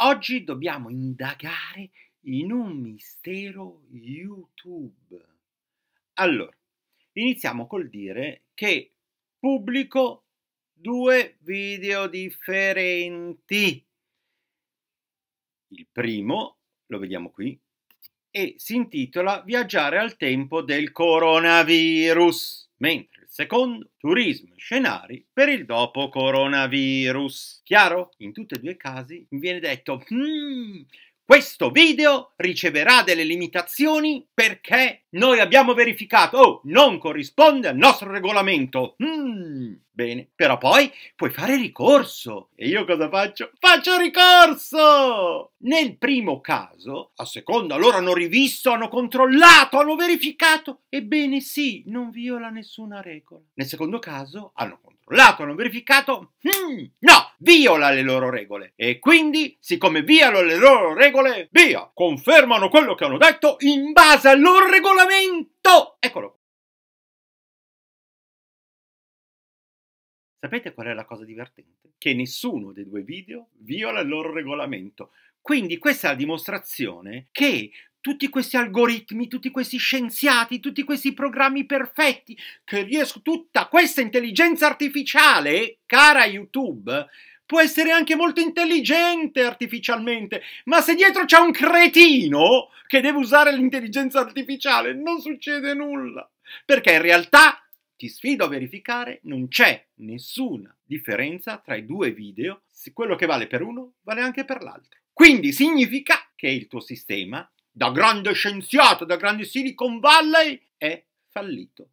Oggi dobbiamo indagare in un mistero YouTube. Allora, iniziamo col dire che pubblico due video differenti. Il primo, lo vediamo qui, e si intitola Viaggiare al tempo del coronavirus, mentre secondo turismo, scenari per il dopo coronavirus. Chiaro? In tutti e due i casi mi viene detto, mmm, questo video riceverà delle limitazioni perché noi abbiamo verificato, oh, non corrisponde al nostro regolamento. Mm, bene, però poi puoi fare ricorso. E io cosa faccio? Faccio ricorso! Nel primo caso, a seconda, loro hanno rivisto, hanno controllato, hanno verificato. Ebbene sì, non viola nessuna regola. Nel secondo caso, hanno controllato controllato, non verificato, hmm, no, viola le loro regole. E quindi, siccome violano le loro regole, via, confermano quello che hanno detto in base al loro regolamento. Eccolo. Sapete qual è la cosa divertente? Che nessuno dei due video viola il loro regolamento. Quindi questa è la dimostrazione che tutti questi algoritmi, tutti questi scienziati, tutti questi programmi perfetti, che riesco, tutta questa intelligenza artificiale, cara YouTube, può essere anche molto intelligente artificialmente, ma se dietro c'è un cretino che deve usare l'intelligenza artificiale, non succede nulla. Perché in realtà, ti sfido a verificare, non c'è nessuna differenza tra i due video, quello che vale per uno vale anche per l'altro. Quindi significa che il tuo sistema da grande scienziato, da grande Silicon Valley, è fallito.